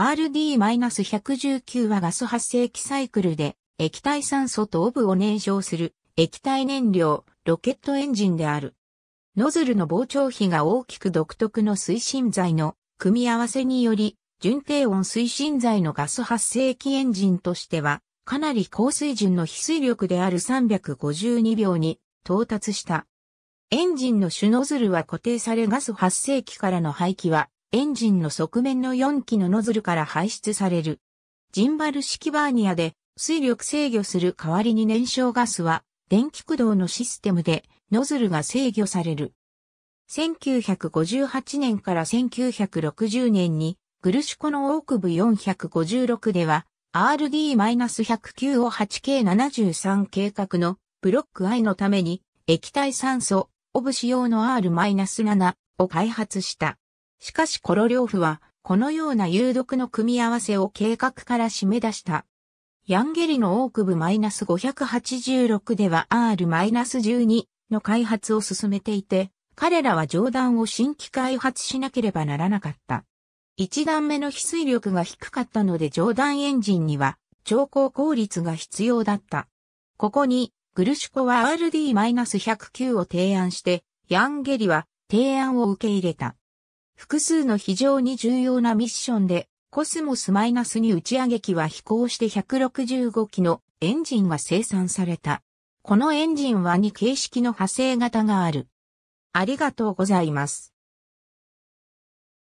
RD-119 はガス発生器サイクルで液体酸素とオブを燃焼する液体燃料ロケットエンジンである。ノズルの膨張比が大きく独特の推進剤の組み合わせにより、純低温推進剤のガス発生器エンジンとしては、かなり高水準の非水力である352秒に到達した。エンジンの主ノズルは固定されガス発生器からの排気はエンジンの側面の4機のノズルから排出される。ジンバル式バーニアで水力制御する代わりに燃焼ガスは電気駆動のシステムでノズルが制御される。1958年から1960年にグルシュコのオークブ456では RD-109 o 8K73 計画のブロック I のために液体酸素オブ仕様の R-7 を開発した。しかしコロリョーフは、このような有毒の組み合わせを計画から締め出した。ヤンゲリのオーク部 -586 では R-12 の開発を進めていて、彼らは上段を新規開発しなければならなかった。一段目の翡翠力が低かったので上段エンジンには超高効率が必要だった。ここにグルシコは RD-109 を提案して、ヤンゲリは提案を受け入れた。複数の非常に重要なミッションで、コスモスマイナスに打ち上げ機は飛行して165機のエンジンが生産された。このエンジンは2形式の派生型がある。ありがとうございます。